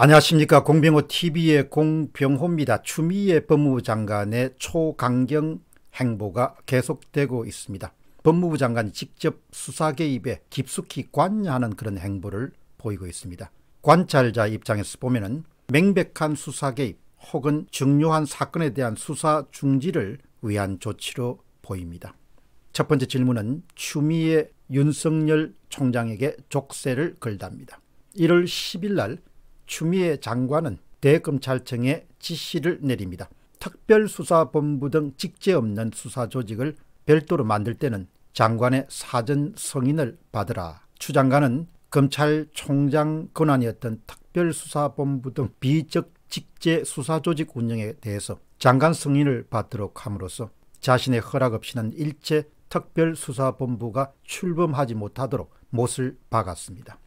안녕하십니까 공병호 TV의 공병호입니다. 추미애 법무부 장관의 초강경 행보가 계속되고 있습니다. 법무부 장관이 직접 수사 개입에 깊숙이 관여하는 그런 행보를 보이고 있습니다. 관찰자 입장에서 보면은 명백한 수사 개입 혹은 중요한 사건에 대한 수사 중지를 위한 조치로 보입니다. 첫 번째 질문은 추미애 윤석열 총장에게 족쇄를 걸답니다. 1월 10일 날 추미애 장관은 대검찰청에 지시를 내립니다. 특별수사본부 등 직제 없는 수사조직을 별도로 만들 때는 장관의 사전 성인을 받으라. 추 장관은 검찰총장 권한이었던 특별수사본부 등 비적 직제 수사조직 운영에 대해서 장관 승인을 받도록 함으로써 자신의 허락 없이는 일체 특별수사본부가 출범하지 못하도록 못을 박았습니다.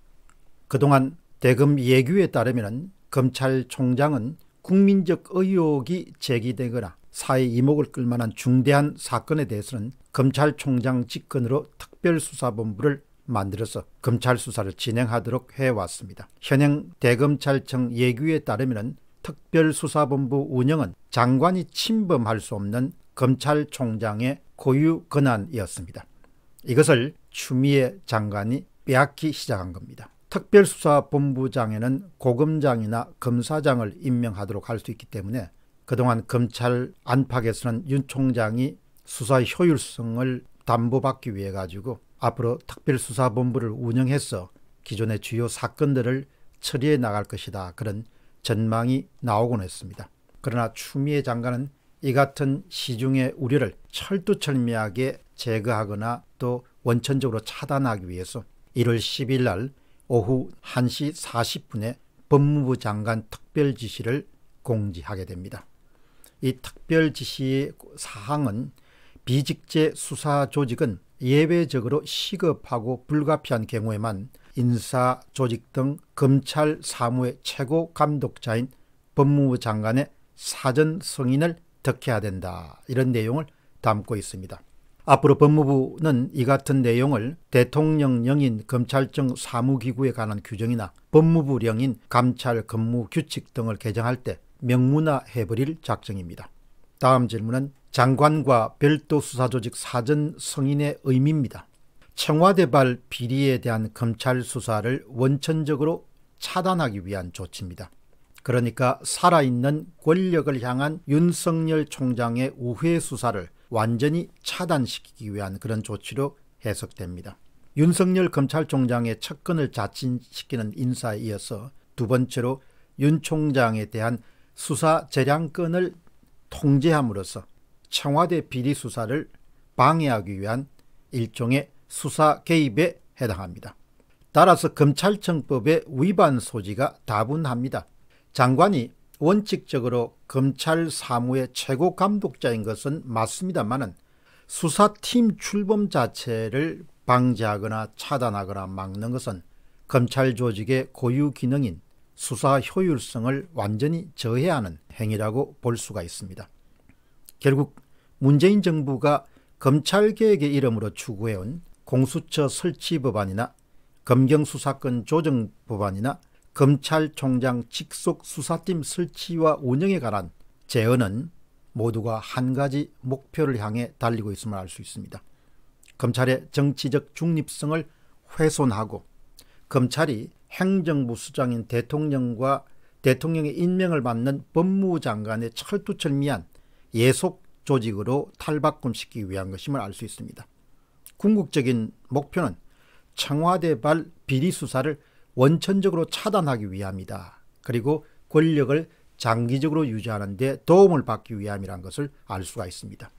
그동안 대검 예규에 따르면 검찰총장은 국민적 의혹이 제기되거나 사회 이목을 끌만한 중대한 사건에 대해서는 검찰총장 직권으로 특별수사본부를 만들어서 검찰 수사를 진행하도록 해왔습니다. 현행 대검찰청 예규에 따르면 특별수사본부 운영은 장관이 침범할 수 없는 검찰총장의 고유 권한이었습니다. 이것을 추미애 장관이 빼앗기 시작한 겁니다. 특별수사본부장에는 고검장이나 검사장을 임명하도록 할 수 있기 때문에 그동안 검찰 안팎에서는 윤 총장이 수사 효율성을 담보받기 위해 가지고 앞으로 특별수사본부를 운영해서 기존의 주요 사건들을 처리해 나갈 것이다 그런 전망이 나오곤 했습니다. 그러나 추미애 장관은 이 같은 시중의 우려를 철두철미하게 제거하거나 또 원천적으로 차단하기 위해서 1월 10일 날 오후 1시 40분에 법무부 장관 특별 지시를 공지하게 됩니다. 이 특별 지시의 사항은 비직제 수사 조직은 예외적으로 시급하고 불가피한 경우에만 인사 조직 등 검찰 사무의 최고 감독자인 법무부 장관의 사전 승인을 득해야 된다. 이런 내용을 담고 있습니다. 앞으로 법무부는 이 같은 내용을 대통령령인 검찰청 사무기구에 관한 규정이나 법무부령인 감찰 근무 규칙 등을 개정할 때 명문화해버릴 작정입니다. 다음 질문은 장관과 별도 수사조직 사전 승인의 의미입니다. 청와대발 비리에 대한 검찰 수사를 원천적으로 차단하기 위한 조치입니다. 그러니까 살아있는 권력을 향한 윤석열 총장의 우회 수사를 완전히 차단시키기 위한 그런 조치로 해석됩니다. 윤석열 검찰총장의 척근을 자진시키는 인사에 이어서 두 번째로 윤 총장에 대한 수사 재량권을 통제함으로써 청와대 비리 수사를 방해하기 위한 일종의 수사 개입에 해당합니다. 따라서 검찰청법의 위반 소지가 다분합니다. 장관이 원칙적으로 검찰 사무의 최고 감독자인 것은 맞습니다만은 수사팀 출범 자체를 방지하거나 차단하거나 막는 것은 검찰 조직의 고유 기능인 수사 효율성을 완전히 저해하는 행위라고 볼 수가 있습니다. 결국 문재인 정부가 검찰개혁의 이름으로 추구해온 공수처 설치 법안이나 검경수사권 조정 법안이나 검찰총장 직속 수사팀 설치와 운영에 관한 제언은 모두가 한 가지 목표를 향해 달리고 있음을 알 수 있습니다. 검찰의 정치적 중립성을 훼손하고 검찰이 행정부 수장인 대통령과 대통령의 임명을 받는 법무 장관의 철두철미한 예속 조직으로 탈바꿈시키기 위한 것임을 알 수 있습니다. 궁극적인 목표는 청와대발 비리 수사를 원천적으로 차단하기 위함이다. 그리고 권력을 장기적으로 유지하는 데 도움을 받기 위함이란 것을 알 수가 있습니다.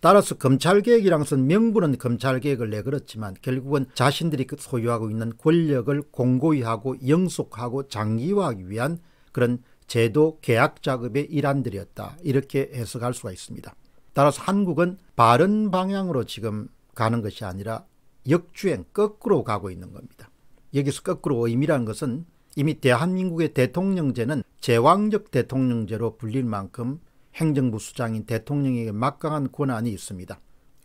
따라서 검찰개혁이란 것은 명분은 검찰개혁을 내걸었지만 결국은 자신들이 그 소유하고 있는 권력을 공고히 하고 영속하고 장기화하기 위한 그런 제도 계약 작업의 일환들이었다. 이렇게 해석할 수가 있습니다. 따라서 한국은 바른 방향으로 지금 가는 것이 아니라 역주행 거꾸로 가고 있는 겁니다. 여기서 거꾸로 의미란 것은 이미 대한민국의 대통령제는 제왕적 대통령제로 불릴 만큼 행정부 수장인 대통령에게 막강한 권한이 있습니다.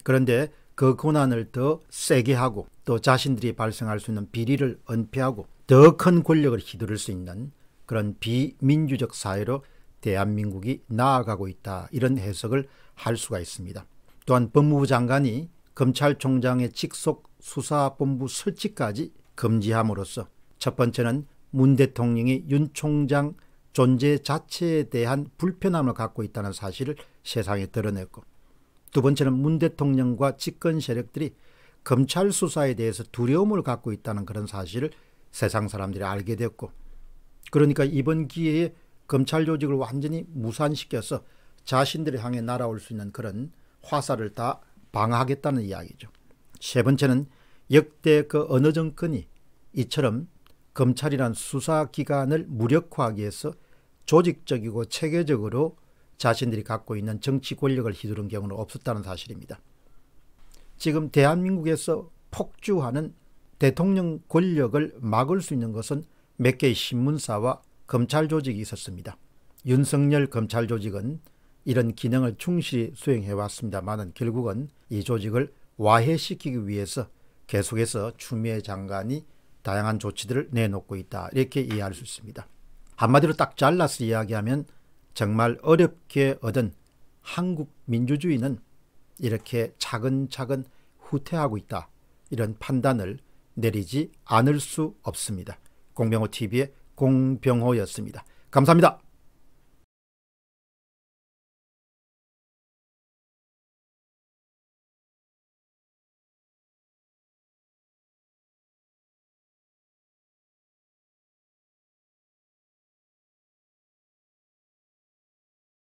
그런데 그 권한을 더 세게 하고 또 자신들이 발생할 수 있는 비리를 은폐하고 더 큰 권력을 휘두를 수 있는 그런 비민주적 사회로 대한민국이 나아가고 있다 이런 해석을 할 수가 있습니다. 또한 법무부 장관이 검찰총장의 직속 수사본부 설치까지 금지함으로써 첫 번째는 문 대통령이 윤 총장 존재 자체에 대한 불편함을 갖고 있다는 사실을 세상에 드러냈고 두 번째는 문 대통령과 집권 세력들이 검찰 수사에 대해서 두려움을 갖고 있다는 그런 사실을 세상 사람들이 알게 됐고 그러니까 이번 기회에 검찰 조직을 완전히 무산시켜서 자신들을 향해 날아올 수 있는 그런 화살을 다 방어하겠다는 이야기죠. 세 번째는 역대 그 어느 정권이 이처럼 검찰이란 수사기관을 무력화하기 위해서 조직적이고 체계적으로 자신들이 갖고 있는 정치 권력을 휘두른 경우는 없었다는 사실입니다. 지금 대한민국에서 폭주하는 대통령 권력을 막을 수 있는 것은 몇 개의 신문사와 검찰 조직이 있었습니다. 윤석열 검찰 조직은 이런 기능을 충실히 수행해왔습니다만 결국은 이 조직을 와해시키기 위해서 계속해서 추미애 장관이 다양한 조치들을 내놓고 있다. 이렇게 이해할 수 있습니다. 한마디로 딱 잘라서 이야기하면 정말 어렵게 얻은 한국 민주주의는 이렇게 차근차근 후퇴하고 있다. 이런 판단을 내리지 않을 수 없습니다. 공병호 TV의 공병호였습니다. 감사합니다.